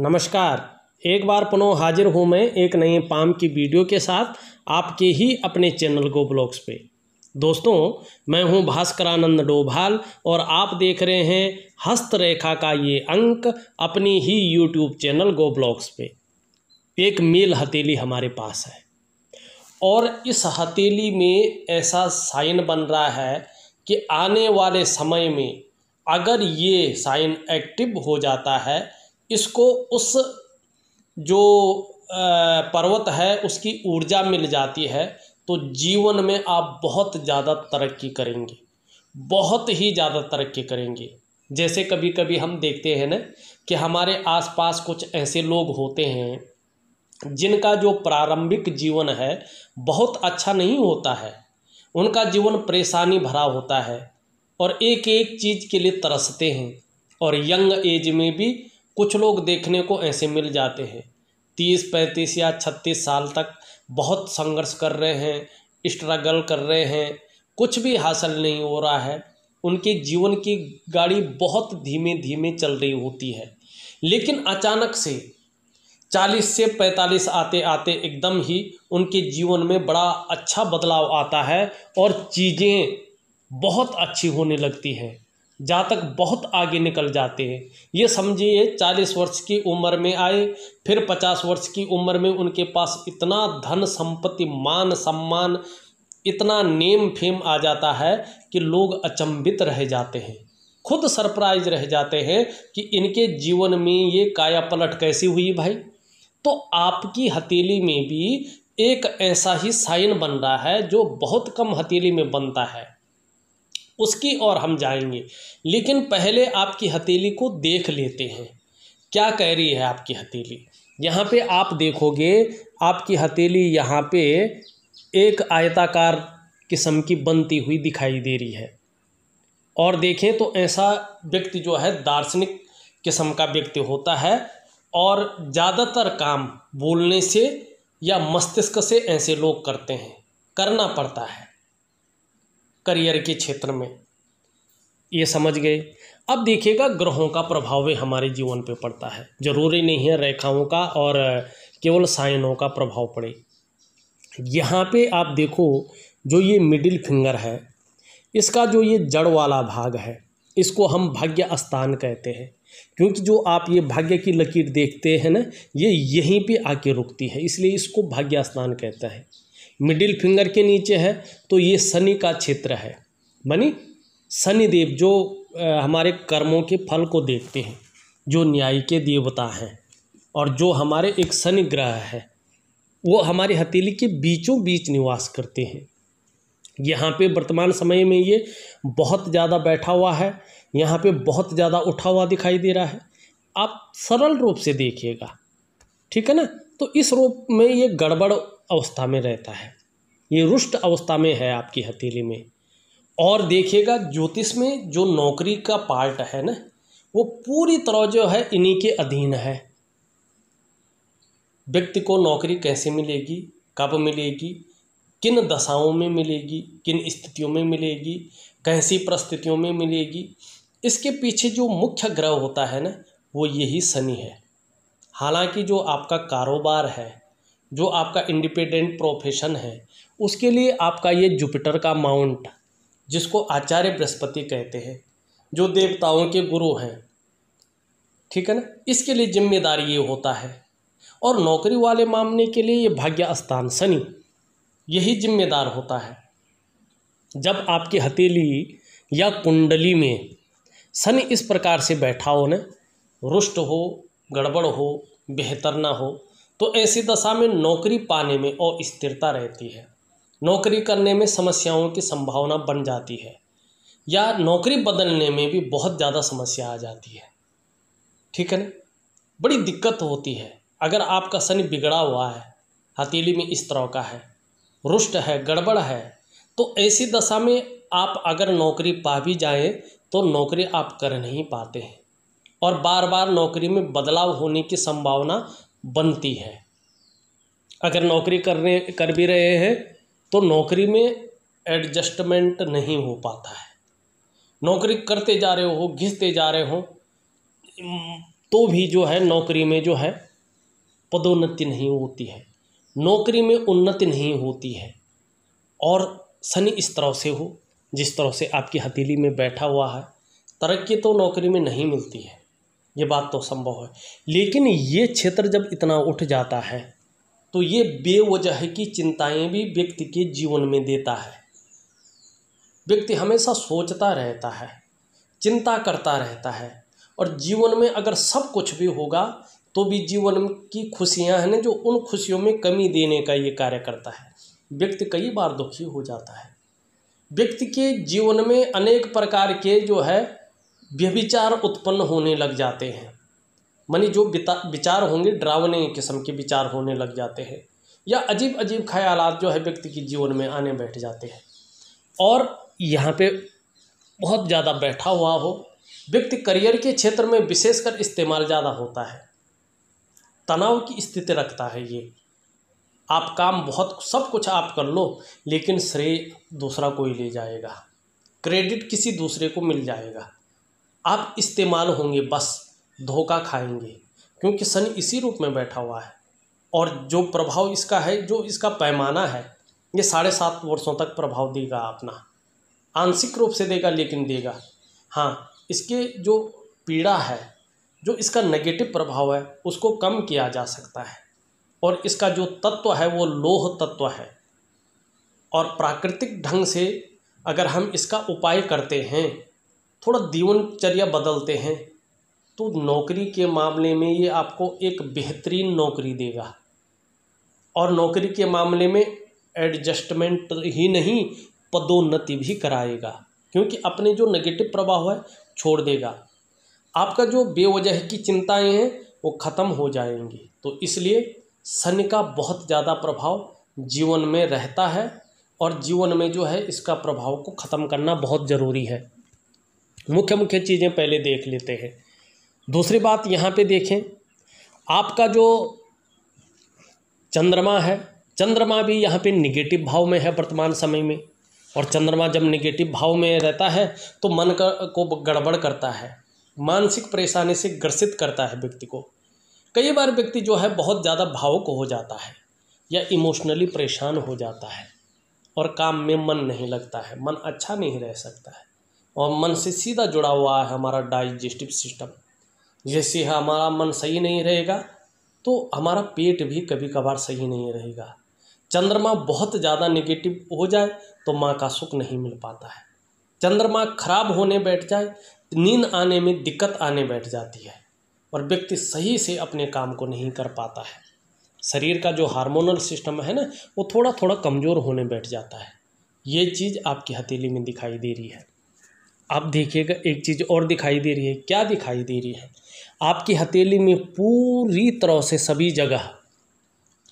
नमस्कार एक बार पुनः हाजिर हूँ मैं एक नए पाम की वीडियो के साथ आपके ही अपने चैनल गो ब्लॉग्स पे दोस्तों मैं हूँ भास्करानंद डोभाल और आप देख रहे हैं हस्तरेखा का ये अंक अपनी ही यूट्यूब चैनल गो ब्लॉग्स पे एक मेल हथेली हमारे पास है और इस हथेली में ऐसा साइन बन रहा है कि आने वाले समय में अगर ये साइन एक्टिव हो जाता है इसको उस जो पर्वत है उसकी ऊर्जा मिल जाती है तो जीवन में आप बहुत ज़्यादा तरक्की करेंगे बहुत ही ज़्यादा तरक्की करेंगे जैसे कभी कभी हम देखते हैं ना कि हमारे आसपास कुछ ऐसे लोग होते हैं जिनका जो प्रारंभिक जीवन है बहुत अच्छा नहीं होता है उनका जीवन परेशानी भरा होता है और एक एक चीज़ के लिए तरसते हैं और यंग एज में भी कुछ लोग देखने को ऐसे मिल जाते हैं तीस पैंतीस या छत्तीस साल तक बहुत संघर्ष कर रहे हैं स्ट्रगल कर रहे हैं कुछ भी हासिल नहीं हो रहा है उनके जीवन की गाड़ी बहुत धीमे धीमे चल रही होती है लेकिन अचानक से चालीस से पैंतालीस आते आते एकदम ही उनके जीवन में बड़ा अच्छा बदलाव आता है और चीज़ें बहुत अच्छी होने लगती हैं जहाँ तक बहुत आगे निकल जाते हैं ये समझिए चालीस वर्ष की उम्र में आए फिर पचास वर्ष की उम्र में उनके पास इतना धन संपत्ति मान सम्मान इतना नेम फेम आ जाता है कि लोग अचंभित रह जाते हैं खुद सरप्राइज रह जाते हैं कि इनके जीवन में ये काया पलट कैसी हुई भाई तो आपकी हथेली में भी एक ऐसा ही साइन बन रहा है जो बहुत कम हथेली में बनता है उसकी ओर हम जाएंगे लेकिन पहले आपकी हथेली को देख लेते हैं क्या कह रही है आपकी हथेली यहाँ पे आप देखोगे आपकी हथेली यहाँ पे एक आयताकार किस्म की बनती हुई दिखाई दे रही है और देखें तो ऐसा व्यक्ति जो है दार्शनिक किस्म का व्यक्ति होता है और ज़्यादातर काम बोलने से या मस्तिष्क से ऐसे लोग करते हैं करना पड़ता है करियर के क्षेत्र में ये समझ गए अब देखिएगा ग्रहों का प्रभाव भी हमारे जीवन पे पड़ता है ज़रूरी नहीं है रेखाओं का और केवल साइनों का प्रभाव पड़े यहाँ पे आप देखो जो ये मिडिल फिंगर है इसका जो ये जड़ वाला भाग है इसको हम भाग्य स्थान कहते हैं क्योंकि जो आप ये भाग्य की लकीर देखते हैं ना ये यहीं पे आके रुकती है इसलिए इसको भाग्य स्थान कहता है मिडिल फिंगर के नीचे है तो ये शनि का क्षेत्र है बनी शनिदेव जो हमारे कर्मों के फल को देखते हैं जो न्याय के देवता हैं और जो हमारे एक शनि ग्रह है वो हमारी हथेली के बीचों बीच निवास करते हैं यहाँ पे वर्तमान समय में ये बहुत ज़्यादा बैठा हुआ है यहाँ पे बहुत ज़्यादा उठा हुआ दिखाई दे रहा है आप सरल रूप से देखिएगा ठीक है ना तो इस रूप में ये गड़बड़ अवस्था में रहता है ये रुष्ट अवस्था में है आपकी हथेली में और देखिएगा ज्योतिष में जो नौकरी का पार्ट है ना वो पूरी तरह जो है इन्हीं के अधीन है व्यक्ति को नौकरी कैसे मिलेगी कब मिलेगी किन दशाओं में मिलेगी किन स्थितियों में मिलेगी कैसी परिस्थितियों में मिलेगी इसके पीछे जो मुख्य ग्रह होता है ना वो यही शनि है हालांकि जो आपका कारोबार है जो आपका इंडिपेंडेंट प्रोफेशन है उसके लिए आपका ये जुपिटर का माउंट जिसको आचार्य बृहस्पति कहते हैं जो देवताओं के गुरु हैं ठीक है ना इसके लिए जिम्मेदारी ये होता है और नौकरी वाले मामले के लिए ये भाग्य स्थान शनि यही जिम्मेदार होता है जब आपकी हथेली या कुंडली में शनि इस प्रकार से बैठा हो ना रुष्ट हो गड़बड़ हो बेहतर ना हो तो ऐसी दशा में नौकरी पाने में और स्थिरता रहती है नौकरी करने में समस्याओं की संभावना बन जाती है या नौकरी बदलने में भी बहुत ज़्यादा समस्या आ जाती है ठीक है न बड़ी दिक्कत होती है अगर आपका शनि बिगड़ा हुआ है हथेली में इस तरह का है रुष्ट है गड़बड़ है तो ऐसी दशा में आप अगर नौकरी पा भी जाए तो नौकरी आप कर नहीं पाते हैं और बार बार नौकरी में बदलाव होने की संभावना बनती है अगर नौकरी करने कर भी रहे हैं तो नौकरी में एडजस्टमेंट नहीं हो पाता है नौकरी करते जा रहे हो घिसते जा रहे हो तो भी जो है नौकरी में जो है पदोन्नति नहीं होती है नौकरी में उन्नति नहीं होती है और शनि इस तरह से हो जिस तरह से आपकी हथेली में बैठा हुआ है तरक्की तो नौकरी में नहीं मिलती है ये बात तो संभव है लेकिन ये क्षेत्र जब इतना उठ जाता है तो ये बेवजह की चिंताएं भी व्यक्ति के जीवन में देता है व्यक्ति हमेशा सोचता रहता है चिंता करता रहता है और जीवन में अगर सब कुछ भी होगा तो भी जीवन की खुशियां हैं जो उन खुशियों में कमी देने का ये कार्य करता है व्यक्ति कई बार दुखी हो जाता है व्यक्ति के जीवन में अनेक प्रकार के जो है व्यभिचार उत्पन्न होने लग जाते हैं मानी जो विचार होंगे डरावने किस्म के विचार होने लग जाते हैं या अजीब अजीब ख्याल जो है व्यक्ति के जीवन में आने बैठ जाते हैं और यहाँ पे बहुत ज़्यादा बैठा हुआ हो व्यक्ति करियर के क्षेत्र में विशेषकर इस्तेमाल ज़्यादा होता है तनाव की स्थिति रखता है ये आप काम बहुत सब कुछ आप कर लो लेकिन श्रेय दूसरा कोई ले जाएगा क्रेडिट किसी दूसरे को मिल जाएगा आप इस्तेमाल होंगे बस धोखा खाएंगे क्योंकि सन इसी रूप में बैठा हुआ है और जो प्रभाव इसका है जो इसका पैमाना है ये साढ़े सात वर्षों तक प्रभाव देगा अपना आंशिक रूप से देगा लेकिन देगा हाँ इसके जो पीड़ा है जो इसका नेगेटिव प्रभाव है उसको कम किया जा सकता है और इसका जो तत्व है वो लोह तत्व है और प्राकृतिक ढंग से अगर हम इसका उपाय करते हैं थोड़ा दीवनचर्या बदलते हैं तो नौकरी के मामले में ये आपको एक बेहतरीन नौकरी देगा और नौकरी के मामले में एडजस्टमेंट ही नहीं पदोन्नति भी कराएगा क्योंकि अपने जो नेगेटिव प्रभाव है छोड़ देगा आपका जो बेवजह की चिंताएं हैं वो ख़त्म हो जाएंगी तो इसलिए शनि का बहुत ज़्यादा प्रभाव जीवन में रहता है और जीवन में जो है इसका प्रभाव को ख़त्म करना बहुत ज़रूरी है मुख्य मुख्य चीज़ें पहले देख लेते हैं दूसरी बात यहाँ पे देखें आपका जो चंद्रमा है चंद्रमा भी यहाँ पे निगेटिव भाव में है वर्तमान समय में और चंद्रमा जब निगेटिव भाव में रहता है तो मन का को गड़बड़ करता है मानसिक परेशानी से ग्रसित करता है व्यक्ति को कई बार व्यक्ति जो है बहुत ज़्यादा भावुक हो जाता है या इमोशनली परेशान हो जाता है और काम में मन नहीं लगता है मन अच्छा नहीं रह सकता है और मन से सीधा जुड़ा हुआ है हमारा डाइजेस्टिव सिस्टम जैसे हमारा मन सही नहीं रहेगा तो हमारा पेट भी कभी कभार सही नहीं रहेगा चंद्रमा बहुत ज़्यादा नेगेटिव हो जाए तो माँ का सुख नहीं मिल पाता है चंद्रमा खराब होने बैठ जाए नींद आने में दिक्कत आने बैठ जाती है और व्यक्ति सही से अपने काम को नहीं कर पाता है शरीर का जो हार्मोनल सिस्टम है ना वो थोड़ा थोड़ा कमज़ोर होने बैठ जाता है ये चीज़ आपकी हथेली में दिखाई दे रही है आप देखिएगा एक चीज़ और दिखाई दे रही है क्या दिखाई दे रही है आपकी हथेली में पूरी तरह से सभी जगह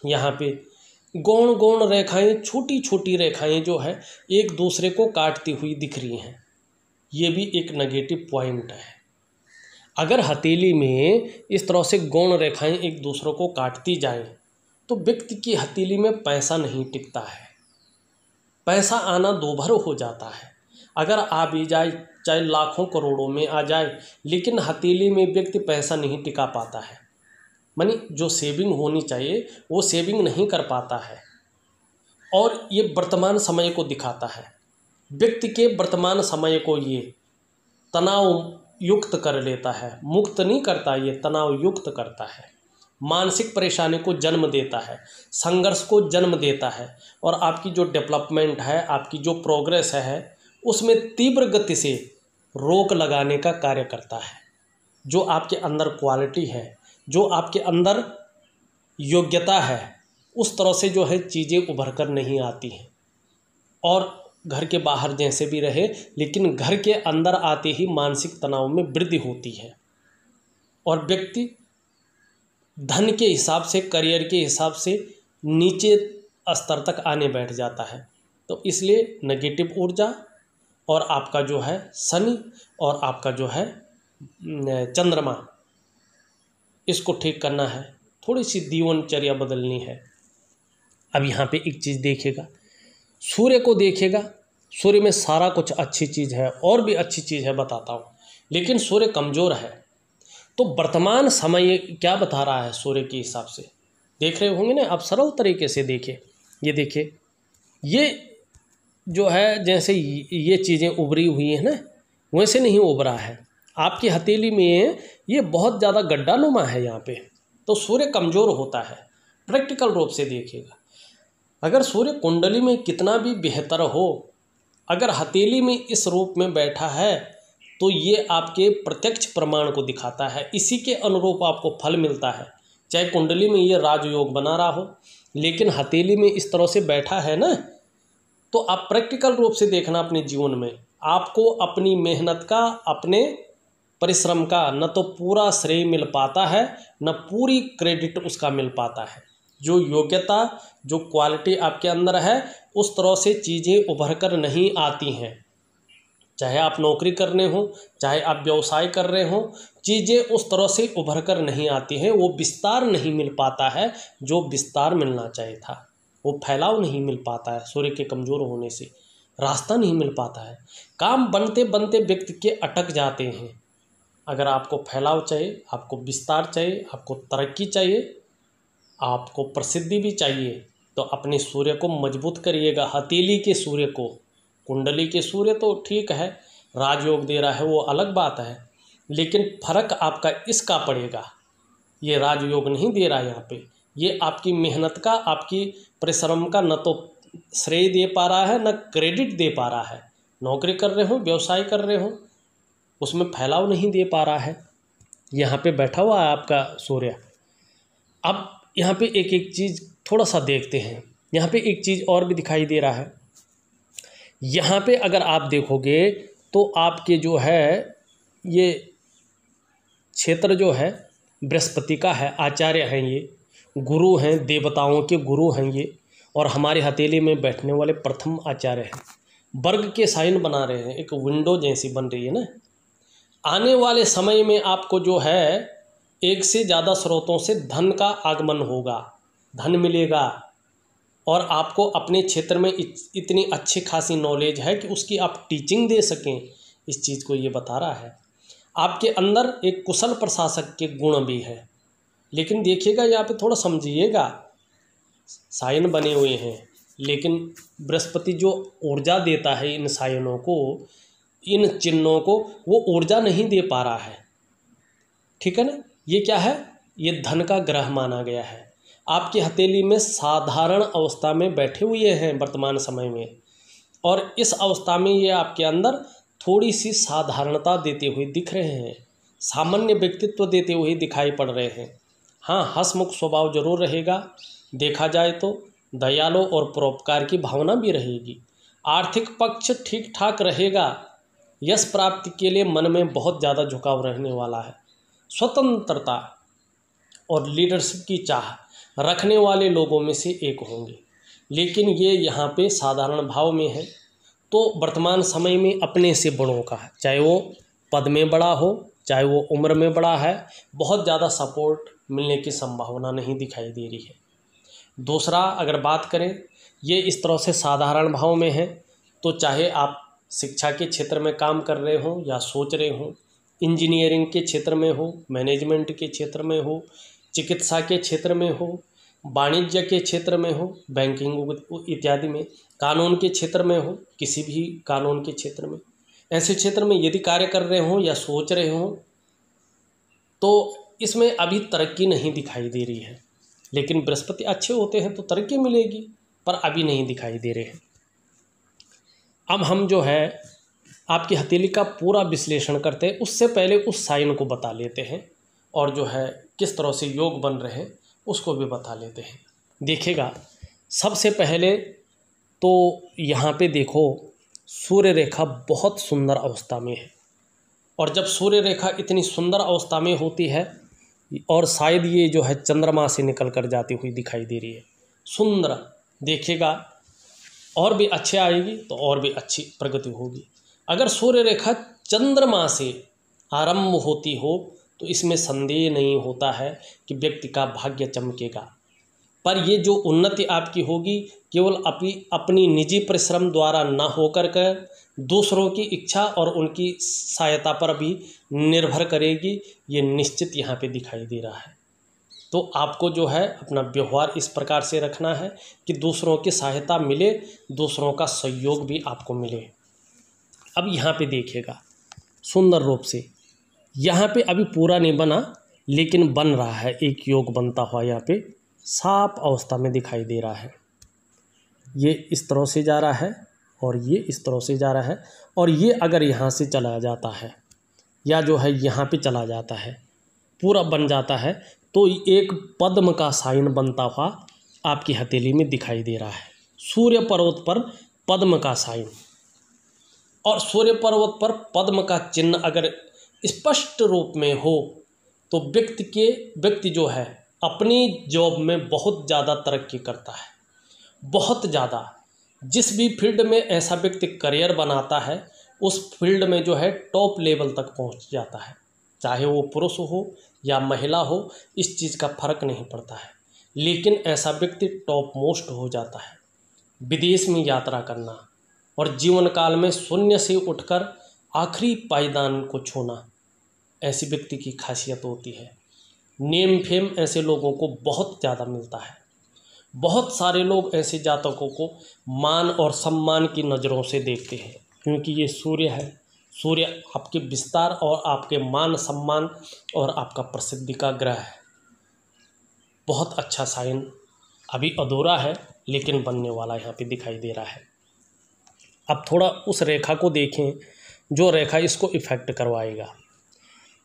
यहाँ पे गौण गौण रेखाएं छोटी छोटी रेखाएं जो है एक दूसरे को काटती हुई दिख रही हैं ये भी एक नेगेटिव पॉइंट है अगर हथेली में इस तरह से गौण रेखाएं एक दूसरों को काटती जाएं तो व्यक्ति की हथेली में पैसा नहीं टिकता है पैसा आना दोभर हो जाता है अगर आ भी जाए चाहे लाखों करोड़ों में आ जाए लेकिन हथेली में व्यक्ति पैसा नहीं टिका पाता है मनी जो सेविंग होनी चाहिए वो सेविंग नहीं कर पाता है और ये वर्तमान समय को दिखाता है व्यक्ति के वर्तमान समय को ये तनाव युक्त कर लेता है मुक्त नहीं करता ये तनाव युक्त करता है मानसिक परेशानी को जन्म देता है संघर्ष को जन्म देता है और आपकी जो डेवलपमेंट है आपकी जो प्रोग्रेस है उसमें तीव्र गति से रोक लगाने का कार्य करता है जो आपके अंदर क्वालिटी है जो आपके अंदर योग्यता है उस तरह से जो है चीज़ें उभर कर नहीं आती हैं और घर के बाहर जैसे भी रहे लेकिन घर के अंदर आते ही मानसिक तनाव में वृद्धि होती है और व्यक्ति धन के हिसाब से करियर के हिसाब से नीचे स्तर तक आने बैठ जाता है तो इसलिए नेगेटिव ऊर्जा और आपका जो है शनि और आपका जो है चंद्रमा इसको ठीक करना है थोड़ी सी दीवनचर्या बदलनी है अब यहाँ पे एक चीज़ देखेगा सूर्य को देखेगा सूर्य में सारा कुछ अच्छी चीज़ है और भी अच्छी चीज़ है बताता हूँ लेकिन सूर्य कमज़ोर है तो वर्तमान समय क्या बता रहा है सूर्य के हिसाब से देख रहे होंगे ना आप सरल तरीके से देखिए ये देखिए ये जो है जैसे ये चीज़ें उभरी हुई हैं ना वैसे नहीं उभरा है आपकी हथेली में ये बहुत ज़्यादा गड्ढा नुमा है यहाँ पे तो सूर्य कमज़ोर होता है प्रैक्टिकल रूप से देखिएगा अगर सूर्य कुंडली में कितना भी बेहतर हो अगर हथेली में इस रूप में बैठा है तो ये आपके प्रत्यक्ष प्रमाण को दिखाता है इसी के अनुरूप आपको फल मिलता है चाहे कुंडली में ये राजयोग बना रहा हो लेकिन हथेली में इस तरह से बैठा है ना तो आप प्रैक्टिकल रूप से देखना अपने जीवन में आपको अपनी मेहनत का अपने परिश्रम का न तो पूरा श्रेय मिल पाता है न पूरी क्रेडिट उसका मिल पाता है जो योग्यता जो क्वालिटी आपके अंदर है उस तरह से चीज़ें उभर कर नहीं आती हैं चाहे आप नौकरी कर रहे हो चाहे आप व्यवसाय कर रहे हो चीज़ें उस तरह से उभर कर नहीं आती हैं वो विस्तार नहीं मिल पाता है जो विस्तार मिलना चाहिए था वो फैलाव नहीं मिल पाता है सूर्य के कमज़ोर होने से रास्ता नहीं मिल पाता है काम बनते बनते व्यक्ति के अटक जाते हैं अगर आपको फैलाव चाहिए आपको विस्तार चाहिए आपको तरक्की चाहिए आपको प्रसिद्धि भी चाहिए तो अपने सूर्य को मजबूत करिएगा हथेली के सूर्य को कुंडली के सूर्य तो ठीक है राजयोग दे रहा है वो अलग बात है लेकिन फर्क आपका इसका पड़ेगा ये राजयोग नहीं दे रहा है यहाँ पर ये आपकी मेहनत का आपकी परिश्रम का न तो श्रेय दे पा रहा है न क्रेडिट दे पा रहा है नौकरी कर रहे हो व्यवसाय कर रहे हो उसमें फैलाव नहीं दे पा रहा है यहाँ पे बैठा हुआ है आपका सूर्य अब यहाँ पे एक एक चीज़ थोड़ा सा देखते हैं यहाँ पे एक चीज़ और भी दिखाई दे रहा है यहाँ पे अगर आप देखोगे तो आपके जो है ये क्षेत्र जो है बृहस्पति का है आचार्य हैं ये गुरु हैं देवताओं के गुरु हैं ये और हमारे हथेली में बैठने वाले प्रथम आचार्य हैं वर्ग के साइन बना रहे हैं एक विंडो जैसी बन रही है ना आने वाले समय में आपको जो है एक से ज़्यादा स्रोतों से धन का आगमन होगा धन मिलेगा और आपको अपने क्षेत्र में इतनी अच्छी खासी नॉलेज है कि उसकी आप टीचिंग दे सकें इस चीज़ को ये बता रहा है आपके अंदर एक कुशल प्रशासक के गुण भी हैं लेकिन देखिएगा यहाँ पे थोड़ा समझिएगा साइन बने हुए हैं लेकिन बृहस्पति जो ऊर्जा देता है इन साइनों को इन चिन्हों को वो ऊर्जा नहीं दे पा रहा है ठीक है ना ये क्या है ये धन का ग्रह माना गया है आपकी हथेली में साधारण अवस्था में बैठे हुए हैं वर्तमान समय में और इस अवस्था में ये आपके अंदर थोड़ी सी साधारणता देते हुए दिख रहे हैं सामान्य व्यक्तित्व देते हुए दिखाई पड़ रहे हैं हाँ हसमुख स्वभाव जरूर रहेगा देखा जाए तो दयालु और परोपकार की भावना भी रहेगी आर्थिक पक्ष ठीक ठाक रहेगा यश प्राप्ति के लिए मन में बहुत ज़्यादा झुकाव रहने वाला है स्वतंत्रता और लीडरशिप की चाह रखने वाले लोगों में से एक होंगे लेकिन ये यहाँ पे साधारण भाव में है तो वर्तमान समय में अपने से बड़ों का है चाहे वो पद में बड़ा हो चाहे वो उम्र में बड़ा है बहुत ज़्यादा सपोर्ट मिलने की संभावना नहीं दिखाई दे रही है दूसरा अगर बात करें ये इस तरह से साधारण भाव में है तो चाहे आप शिक्षा के क्षेत्र में काम कर रहे हों या सोच रहे हों इंजीनियरिंग के क्षेत्र में हो मैनेजमेंट के क्षेत्र में हो चिकित्सा के क्षेत्र में हो वाणिज्य के क्षेत्र में हो बैंकिंग इत्यादि में कानून के क्षेत्र में हो किसी भी कानून के क्षेत्र में ऐसे क्षेत्र में यदि कार्य कर रहे हों या सोच रहे हों तो इसमें अभी तरक्की नहीं दिखाई दे रही है लेकिन बृहस्पति अच्छे होते हैं तो तरक्की मिलेगी पर अभी नहीं दिखाई दे रहे हैं अब हम जो है आपकी हथेली का पूरा विश्लेषण करते हैं उससे पहले उस साइन को बता लेते हैं और जो है किस तरह से योग बन रहे हैं उसको भी बता लेते हैं देखिएगा सबसे पहले तो यहाँ पे देखो सूर्य रेखा बहुत सुंदर अवस्था में है और जब सूर्य रेखा इतनी सुंदर अवस्था में होती है और शायद ये जो है चंद्रमा से निकल कर जाती हुई दिखाई दे रही है सुंदर देखेगा और भी अच्छे आएगी तो और भी अच्छी प्रगति होगी अगर सूर्य रेखा चंद्रमा से आरंभ होती हो तो इसमें संदेह नहीं होता है कि व्यक्ति का भाग्य चमकेगा पर ये जो उन्नति आपकी होगी केवल अपनी अपनी निजी परिश्रम द्वारा ना होकर के दूसरों की इच्छा और उनकी सहायता पर भी निर्भर करेगी ये निश्चित यहाँ पे दिखाई दे रहा है तो आपको जो है अपना व्यवहार इस प्रकार से रखना है कि दूसरों की सहायता मिले दूसरों का सहयोग भी आपको मिले अब यहाँ पे देखिएगा सुंदर रूप से यहाँ पे अभी पूरा नहीं बना लेकिन बन रहा है एक योग बनता हुआ यहाँ पे साफ अवस्था में दिखाई दे रहा है ये इस तरह से जा रहा है और ये इस तरह से जा रहा है और ये अगर यहाँ से चला जाता है या जो है यहाँ पे चला जाता है पूरा बन जाता है तो एक पद्म का साइन बनता हुआ आपकी हथेली में दिखाई दे रहा है सूर्य पर्वत पर पद्म का साइन और सूर्य पर्वत पर पद्म का चिन्ह अगर स्पष्ट रूप में हो तो व्यक्ति के व्यक्ति जो है अपनी जॉब में बहुत ज़्यादा तरक्की करता है बहुत ज़्यादा जिस भी फील्ड में ऐसा व्यक्ति करियर बनाता है उस फील्ड में जो है टॉप लेवल तक पहुंच जाता है चाहे वो पुरुष हो या महिला हो इस चीज़ का फर्क नहीं पड़ता है लेकिन ऐसा व्यक्ति टॉप मोस्ट हो जाता है विदेश में यात्रा करना और जीवन काल में शून्य से उठकर आखिरी पायदान को छूना ऐसी व्यक्ति की खासियत होती है नेम फेम ऐसे लोगों को बहुत ज़्यादा मिलता है बहुत सारे लोग ऐसे जातकों को मान और सम्मान की नज़रों से देखते हैं क्योंकि ये सूर्य है सूर्य आपके विस्तार और आपके मान सम्मान और आपका प्रसिद्धि का ग्रह है बहुत अच्छा साइन अभी अधूरा है लेकिन बनने वाला यहाँ पे दिखाई दे रहा है अब थोड़ा उस रेखा को देखें जो रेखा इसको इफ़ेक्ट करवाएगा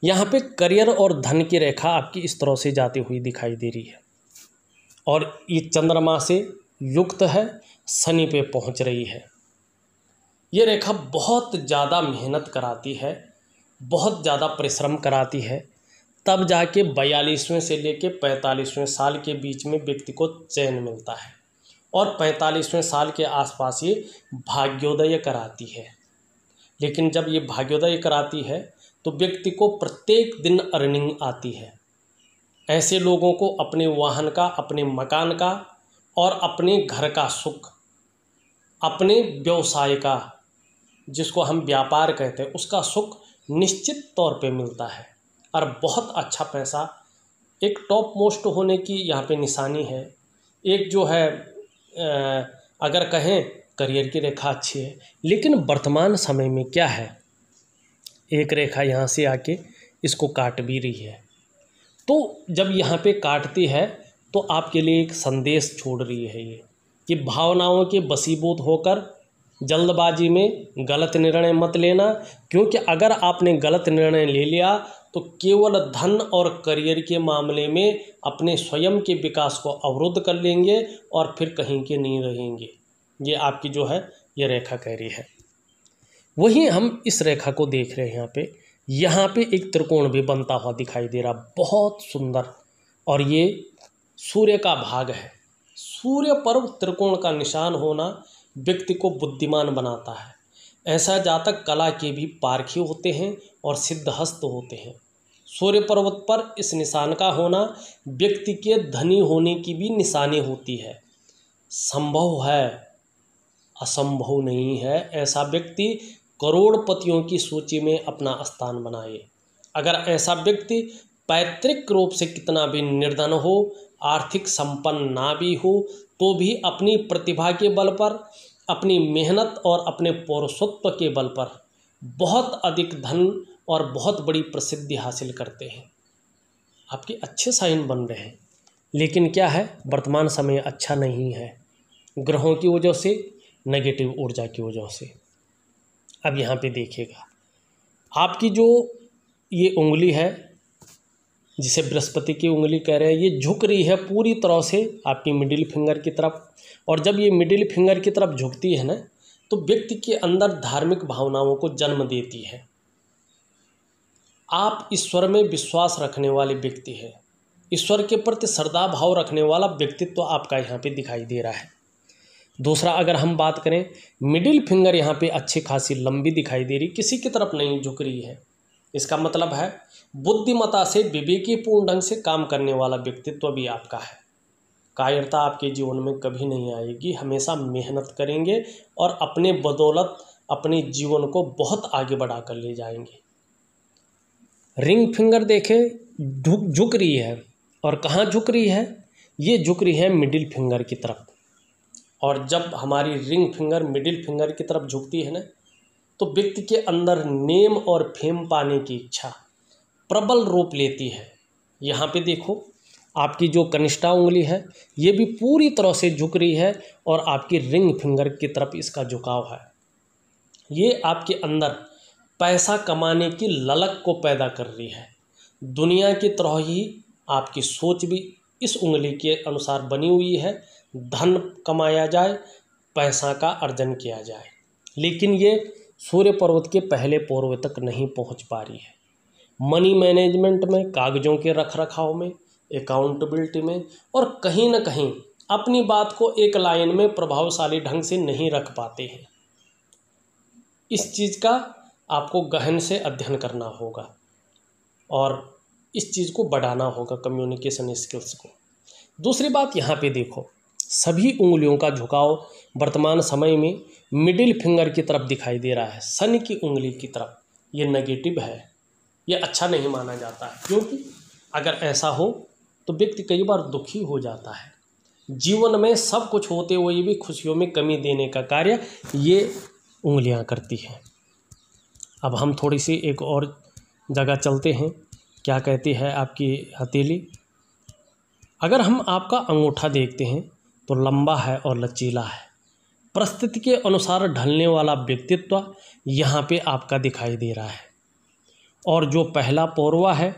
यहाँ पे करियर और धन की रेखा आपकी इस तरह से जाती हुई दिखाई दे रही है और ये चंद्रमा से युक्त है शनि पे पहुँच रही है ये रेखा बहुत ज़्यादा मेहनत कराती है बहुत ज़्यादा परिश्रम कराती है तब जाके बयालीसवें से लेके पैंतालीसवें साल के बीच में व्यक्ति को चयन मिलता है और पैंतालीसवें साल के आसपास ये भाग्योदय कराती है लेकिन जब ये भाग्योदय कराती है तो व्यक्ति को प्रत्येक दिन अर्निंग आती है ऐसे लोगों को अपने वाहन का अपने मकान का और अपने घर का सुख अपने व्यवसाय का जिसको हम व्यापार कहते हैं उसका सुख निश्चित तौर पे मिलता है और बहुत अच्छा पैसा एक टॉप मोस्ट होने की यहाँ पे निशानी है एक जो है अगर कहें करियर की रेखा अच्छी है लेकिन वर्तमान समय में क्या है एक रेखा यहाँ से आके इसको काट भी रही है तो जब यहाँ पे काटती है तो आपके लिए एक संदेश छोड़ रही है ये कि भावनाओं के बसीबूत होकर जल्दबाजी में गलत निर्णय मत लेना क्योंकि अगर आपने गलत निर्णय ले लिया तो केवल धन और करियर के मामले में अपने स्वयं के विकास को अवरुद्ध कर लेंगे और फिर कहीं के नहीं रहेंगे ये आपकी जो है ये रेखा कह रही है वहीं हम इस रेखा को देख रहे हैं यहाँ पे यहाँ पे एक त्रिकोण भी बनता हुआ दिखाई दे रहा बहुत सुंदर और ये सूर्य का भाग है सूर्य पर्व त्रिकोण का निशान होना व्यक्ति को बुद्धिमान बनाता है ऐसा जातक कला के भी पारखी होते हैं और सिद्धहस्त होते हैं सूर्य पर्वत पर इस निशान का होना व्यक्ति के धनी होने की भी निशानी होती है संभव है असंभव नहीं है ऐसा व्यक्ति करोड़पतियों की सूची में अपना स्थान बनाए अगर ऐसा व्यक्ति पैतृक रूप से कितना भी निर्धन हो आर्थिक संपन्न ना भी हो तो भी अपनी प्रतिभा के बल पर अपनी मेहनत और अपने पौरुषत्व के बल पर बहुत अधिक धन और बहुत बड़ी प्रसिद्धि हासिल करते हैं आपके अच्छे साइन बन रहे हैं लेकिन क्या है वर्तमान समय अच्छा नहीं है ग्रहों की वजह से नेगेटिव ऊर्जा की वजह से अब यहाँ पे देखिएगा आपकी जो ये उंगली है जिसे बृहस्पति की उंगली कह रहे हैं ये झुक रही है पूरी तरह से आपकी मिडिल फिंगर की तरफ और जब ये मिडिल फिंगर की तरफ झुकती है ना तो व्यक्ति के अंदर धार्मिक भावनाओं को जन्म देती है आप ईश्वर में विश्वास रखने वाले व्यक्ति हैं ईश्वर के प्रति श्रद्धा भाव रखने वाला व्यक्तित्व तो आपका यहाँ पे दिखाई दे रहा है दूसरा अगर हम बात करें मिडिल फिंगर यहाँ पे अच्छी खासी लंबी दिखाई दे रही किसी की तरफ नहीं झुक रही है इसका मतलब है बुद्धिमता से विवेकीपूर्ण ढंग से काम करने वाला व्यक्तित्व भी आपका है कायरता आपके जीवन में कभी नहीं आएगी हमेशा मेहनत करेंगे और अपने बदौलत अपने जीवन को बहुत आगे बढ़ा कर ले जाएंगे रिंग फिंगर देखें झुक झुक रही है और कहाँ झुक रही है ये झुक रही है मिडिल फिंगर की तरफ और जब हमारी रिंग फिंगर मिडिल फिंगर की तरफ झुकती है ना तो व्यक्ति के अंदर नेम और फेम पाने की इच्छा प्रबल रूप लेती है यहाँ पे देखो आपकी जो कनिष्ठा उंगली है ये भी पूरी तरह से झुक रही है और आपकी रिंग फिंगर की तरफ इसका झुकाव है ये आपके अंदर पैसा कमाने की ललक को पैदा कर रही है दुनिया की तरह ही आपकी सोच भी इस उंगली के अनुसार बनी हुई है धन कमाया जाए पैसा का अर्जन किया जाए लेकिन ये सूर्य पर्वत के पहले पूर्व तक नहीं पहुंच पा रही है मनी मैनेजमेंट में कागज़ों के रख रखाव में अकाउंटेबिलिटी में और कहीं ना कहीं अपनी बात को एक लाइन में प्रभावशाली ढंग से नहीं रख पाते हैं इस चीज़ का आपको गहन से अध्ययन करना होगा और इस चीज़ को बढ़ाना होगा कम्युनिकेशन स्किल्स को दूसरी बात यहाँ पे देखो सभी उंगलियों का झुकाव वर्तमान समय में मिडिल फिंगर की तरफ दिखाई दे रहा है सन की उंगली की तरफ ये नेगेटिव है ये अच्छा नहीं माना जाता है क्योंकि अगर ऐसा हो तो व्यक्ति कई बार दुखी हो जाता है जीवन में सब कुछ होते हुए भी खुशियों में कमी देने का कार्य ये उंगलियां करती हैं अब हम थोड़ी सी एक और जगह चलते हैं क्या कहती है आपकी हथेली अगर हम आपका अंगूठा देखते हैं तो लंबा है और लचीला है परिस्थिति के अनुसार ढलने वाला व्यक्तित्व यहाँ पे आपका दिखाई दे रहा है और जो पहला पौरवा है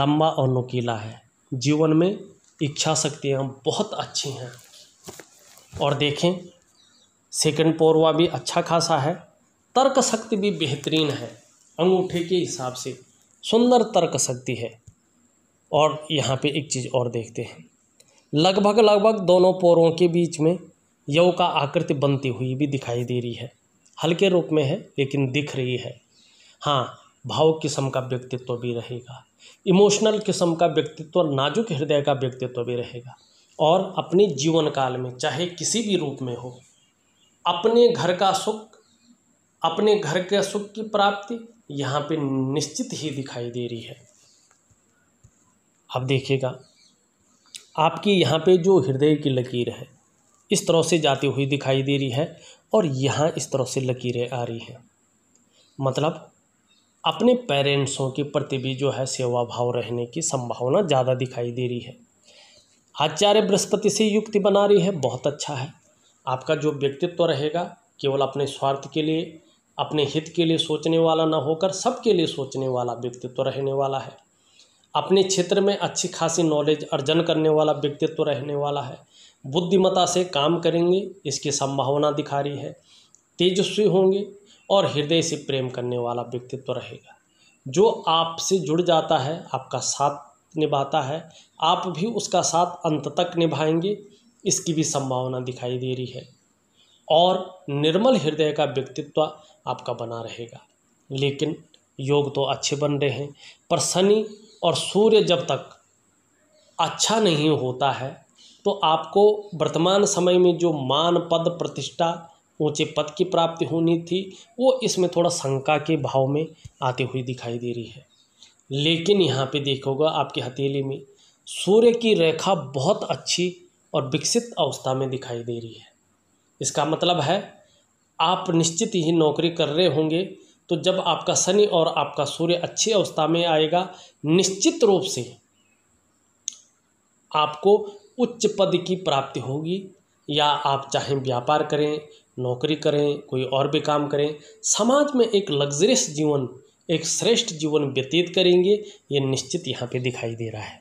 लंबा और नुकीला है जीवन में इच्छा शक्तियाँ बहुत अच्छी हैं और देखें सेकंड पौरवा भी अच्छा खासा है तर्क शक्ति भी बेहतरीन है अंगूठे के हिसाब से सुंदर तर्क शक्ति है और यहाँ पे एक चीज़ और देखते हैं लगभग लगभग दोनों पोरों के बीच में यव का आकृति बनती हुई भी दिखाई दे रही है हल्के रूप में है लेकिन दिख रही है हाँ भाव किस्म का व्यक्तित्व भी रहेगा इमोशनल किस्म का व्यक्तित्व नाजुक हृदय का व्यक्तित्व भी रहेगा और अपने जीवन काल में चाहे किसी भी रूप में हो अपने घर का सुख अपने घर के सुख की प्राप्ति यहाँ पे निश्चित ही दिखाई दे रही है अब देखिएगा आपकी यहाँ पे जो हृदय की लकीर है इस तरह से जाती हुई दिखाई दे रही है और यहाँ इस तरह से लकीरें आ रही हैं मतलब अपने पेरेंट्सों के प्रति भी जो है सेवा भाव रहने की संभावना ज़्यादा दिखाई दे रही है आचार्य बृहस्पति से युक्ति बना रही है बहुत अच्छा है आपका जो व्यक्तित्व रहेगा केवल अपने स्वार्थ के लिए अपने हित के लिए सोचने वाला ना होकर सबके लिए सोचने वाला व्यक्तित्व रहने वाला है अपने क्षेत्र में अच्छी खासी नॉलेज अर्जन करने वाला व्यक्तित्व तो रहने वाला है बुद्धिमता से काम करेंगे इसकी संभावना दिखा रही है तेजस्वी होंगे और हृदय से प्रेम करने वाला व्यक्तित्व तो रहेगा जो आपसे जुड़ जाता है आपका साथ निभाता है आप भी उसका साथ अंत तक निभाएंगे इसकी भी संभावना दिखाई दे रही है और निर्मल हृदय का व्यक्तित्व आपका बना रहेगा लेकिन योग तो अच्छे बन रहे हैं पर शनि और सूर्य जब तक अच्छा नहीं होता है तो आपको वर्तमान समय में जो मान पद प्रतिष्ठा ऊंचे पद की प्राप्ति होनी थी वो इसमें थोड़ा शंका के भाव में आती हुई दिखाई दे रही है लेकिन यहाँ पे देखोगा आपकी हथेली में सूर्य की रेखा बहुत अच्छी और विकसित अवस्था में दिखाई दे रही है इसका मतलब है आप निश्चित ही नौकरी कर रहे होंगे तो जब आपका शनि और आपका सूर्य अच्छी अवस्था में आएगा निश्चित रूप से आपको उच्च पद की प्राप्ति होगी या आप चाहे व्यापार करें नौकरी करें कोई और भी काम करें समाज में एक लग्जरियस जीवन एक श्रेष्ठ जीवन व्यतीत करेंगे ये निश्चित यहाँ पे दिखाई दे रहा है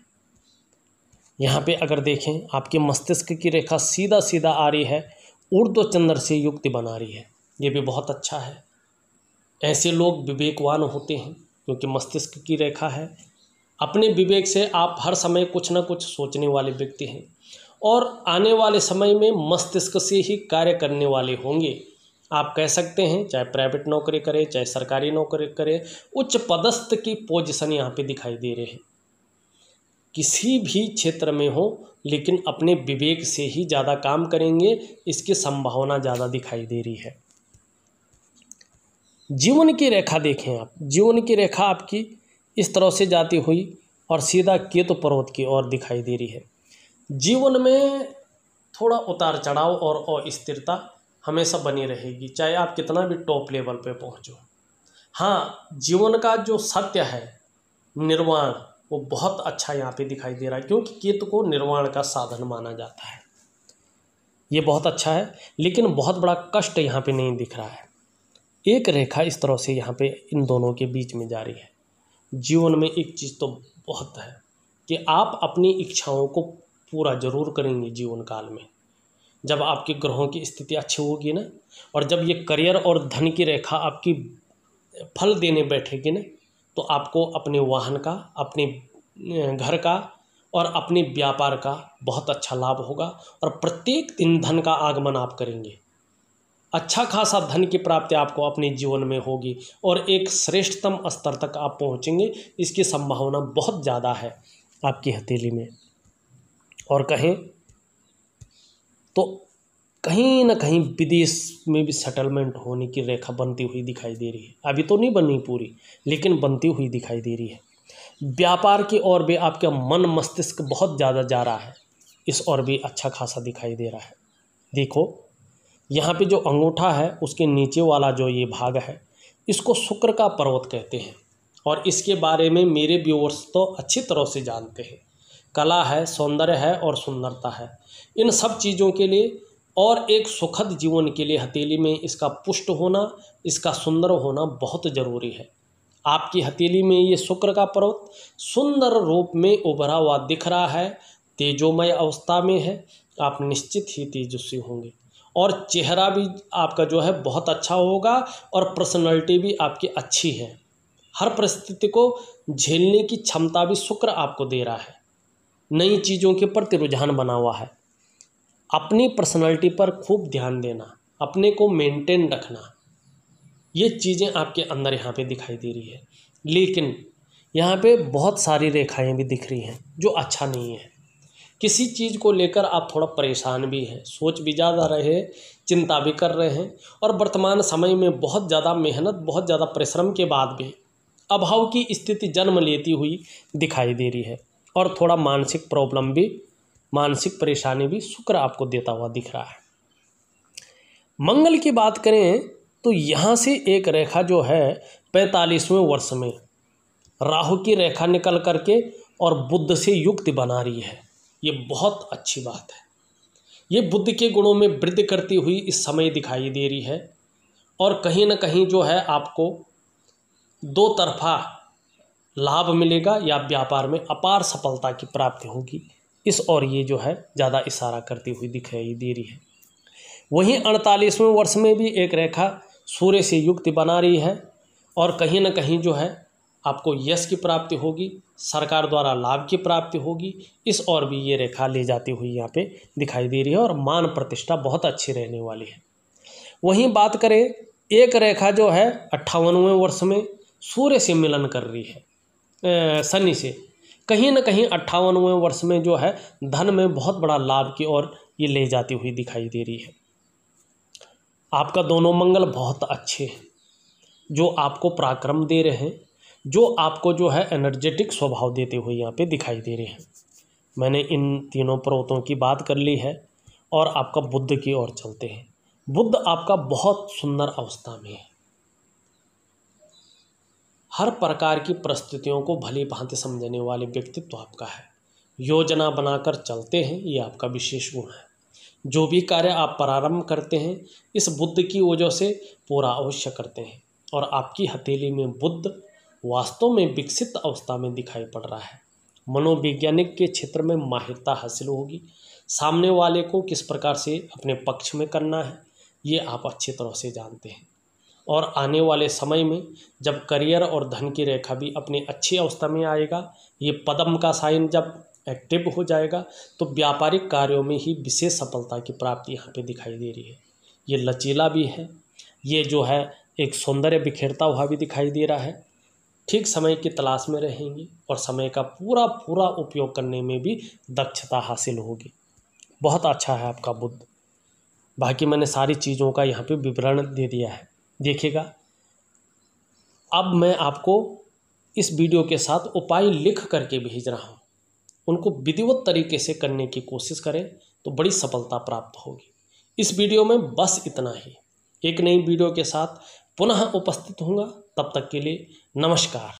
यहाँ पे अगर देखें आपके मस्तिष्क की रेखा सीधा सीधा आ रही है ऊर्द्व चंद्र से युक्ति बना रही है ये भी बहुत अच्छा है ऐसे लोग विवेकवान होते हैं क्योंकि मस्तिष्क की रेखा है अपने विवेक से आप हर समय कुछ ना कुछ सोचने वाले व्यक्ति हैं और आने वाले समय में मस्तिष्क से ही कार्य करने वाले होंगे आप कह सकते हैं चाहे प्राइवेट नौकरी करें चाहे सरकारी नौकरी करें उच्च पदस्थ की पोजिशन यहाँ पे दिखाई दे रहे हैं किसी भी क्षेत्र में हो लेकिन अपने विवेक से ही ज़्यादा काम करेंगे इसकी संभावना ज़्यादा दिखाई दे रही है जीवन की रेखा देखें आप जीवन की रेखा आपकी इस तरह से जाती हुई और सीधा केतु पर्वत की ओर दिखाई दे रही है जीवन में थोड़ा उतार चढ़ाव और अस्थिरता हमेशा बनी रहेगी चाहे आप कितना भी टॉप लेवल पे पहुंचो हाँ जीवन का जो सत्य है निर्वाण वो बहुत अच्छा यहाँ पे दिखाई दे रहा है क्योंकि केतु को निर्वाण का साधन माना जाता है ये बहुत अच्छा है लेकिन बहुत बड़ा कष्ट यहाँ पे नहीं दिख रहा है एक रेखा इस तरह से यहाँ पे इन दोनों के बीच में जारी है जीवन में एक चीज़ तो बहुत है कि आप अपनी इच्छाओं को पूरा ज़रूर करेंगे जीवन काल में जब आपके ग्रहों की स्थिति अच्छी होगी ना और जब ये करियर और धन की रेखा आपकी फल देने बैठेगी ना तो आपको अपने वाहन का अपने घर का और अपने व्यापार का बहुत अच्छा लाभ होगा और प्रत्येक दिन धन का आगमन आप करेंगे अच्छा खासा धन की प्राप्ति आपको अपने जीवन में होगी और एक श्रेष्ठतम स्तर तक आप पहुंचेंगे इसकी संभावना बहुत ज़्यादा है आपकी हथेली में और कहें तो कहीं ना कहीं विदेश में भी सेटलमेंट होने की रेखा बनती हुई दिखाई दे रही है अभी तो नहीं बनी पूरी लेकिन बनती हुई दिखाई दे रही है व्यापार की ओर भी आपका मन मस्तिष्क बहुत ज़्यादा जा रहा है इस और भी अच्छा खासा दिखाई दे रहा है देखो यहाँ पे जो अंगूठा है उसके नीचे वाला जो ये भाग है इसको शुक्र का पर्वत कहते हैं और इसके बारे में मेरे व्यूवर्स तो अच्छी तरह से जानते हैं कला है सौंदर्य है और सुंदरता है इन सब चीज़ों के लिए और एक सुखद जीवन के लिए हथेली में इसका पुष्ट होना इसका सुंदर होना बहुत ज़रूरी है आपकी हथेली में ये शुक्र का पर्वत सुंदर रूप में उभरा हुआ दिख रहा है तेजोमय अवस्था में है आप निश्चित ही तेजस्वी होंगे और चेहरा भी आपका जो है बहुत अच्छा होगा और पर्सनैलिटी भी आपकी अच्छी है हर परिस्थिति को झेलने की क्षमता भी शुक्र आपको दे रहा है नई चीज़ों के प्रति रुझान बना हुआ है अपनी पर्सनैलिटी पर खूब ध्यान देना अपने को मेंटेन रखना ये चीज़ें आपके अंदर यहाँ पे दिखाई दे रही है लेकिन यहाँ पे बहुत सारी रेखाएं भी दिख रही हैं जो अच्छा नहीं है किसी चीज़ को लेकर आप थोड़ा परेशान भी हैं सोच भी ज़्यादा रहे चिंता भी कर रहे हैं और वर्तमान समय में बहुत ज़्यादा मेहनत बहुत ज़्यादा परिश्रम के बाद भी अभाव की स्थिति जन्म लेती हुई दिखाई दे रही है और थोड़ा मानसिक प्रॉब्लम भी मानसिक परेशानी भी शुक्र आपको देता हुआ दिख रहा है मंगल की बात करें तो यहाँ से एक रेखा जो है पैंतालीसवें वर्ष में राहु की रेखा निकल करके और बुद्ध से युक्ति बना रही है ये बहुत अच्छी बात है ये बुद्ध के गुणों में वृद्धि करती हुई इस समय दिखाई दे रही है और कहीं ना कहीं जो है आपको दो तरफा लाभ मिलेगा या व्यापार में अपार सफलता की प्राप्ति होगी इस और ये जो है ज़्यादा इशारा करती हुई दिखाई दे रही है वहीं अड़तालीसवें वर्ष में भी एक रेखा सूर्य से युक्त बना रही है और कहीं ना कहीं जो है आपको यश की प्राप्ति होगी सरकार द्वारा लाभ की प्राप्ति होगी इस और भी ये रेखा ले जाती हुई यहाँ पे दिखाई दे रही है और मान प्रतिष्ठा बहुत अच्छी रहने वाली है वहीं बात करें एक रेखा जो है अट्ठावनवें वर्ष में सूर्य से मिलन कर रही है शनि से कहीं ना कहीं अट्ठावनवें वर्ष में जो है धन में बहुत बड़ा लाभ की ओर ये ले जाती हुई दिखाई दे रही है आपका दोनों मंगल बहुत अच्छे हैं जो आपको पराक्रम दे रहे हैं जो आपको जो है एनर्जेटिक स्वभाव देते हुए यहाँ पे दिखाई दे रहे हैं मैंने इन तीनों पर्वतों की बात कर ली है और आपका बुद्ध की ओर चलते हैं बुद्ध आपका बहुत सुंदर अवस्था में है हर प्रकार की परिस्थितियों को भली भांति समझने वाले व्यक्तित्व तो आपका है योजना बनाकर चलते हैं ये आपका विशेष गुण है जो भी कार्य आप प्रारंभ करते हैं इस बुद्ध की वजह से पूरा अवश्य करते हैं और आपकी हथेली में बुद्ध वास्तव में विकसित अवस्था में दिखाई पड़ रहा है मनोवैज्ञानिक के क्षेत्र में माहिरता हासिल होगी सामने वाले को किस प्रकार से अपने पक्ष में करना है ये आप अच्छी तरह से जानते हैं और आने वाले समय में जब करियर और धन की रेखा भी अपनी अच्छी अवस्था में आएगा ये पदम का साइन जब एक्टिव हो जाएगा तो व्यापारिक कार्यों में ही विशेष सफलता की प्राप्ति यहाँ पे दिखाई दे रही है ये लचीला भी है ये जो है एक सौंदर्य बिखेरता हुआ भी दिखाई दे रहा है ठीक समय की तलाश में रहेंगे और समय का पूरा पूरा उपयोग करने में भी दक्षता हासिल होगी बहुत अच्छा है आपका बुद्ध बाकी मैंने सारी चीज़ों का यहाँ पे विवरण दे दिया है देखिएगा अब मैं आपको इस वीडियो के साथ उपाय लिख करके भेज रहा हूँ उनको विधिवत तरीके से करने की कोशिश करें तो बड़ी सफलता प्राप्त होगी इस वीडियो में बस इतना ही एक नई वीडियो के साथ पुनः उपस्थित होऊँगा तब तक के लिए नमस्कार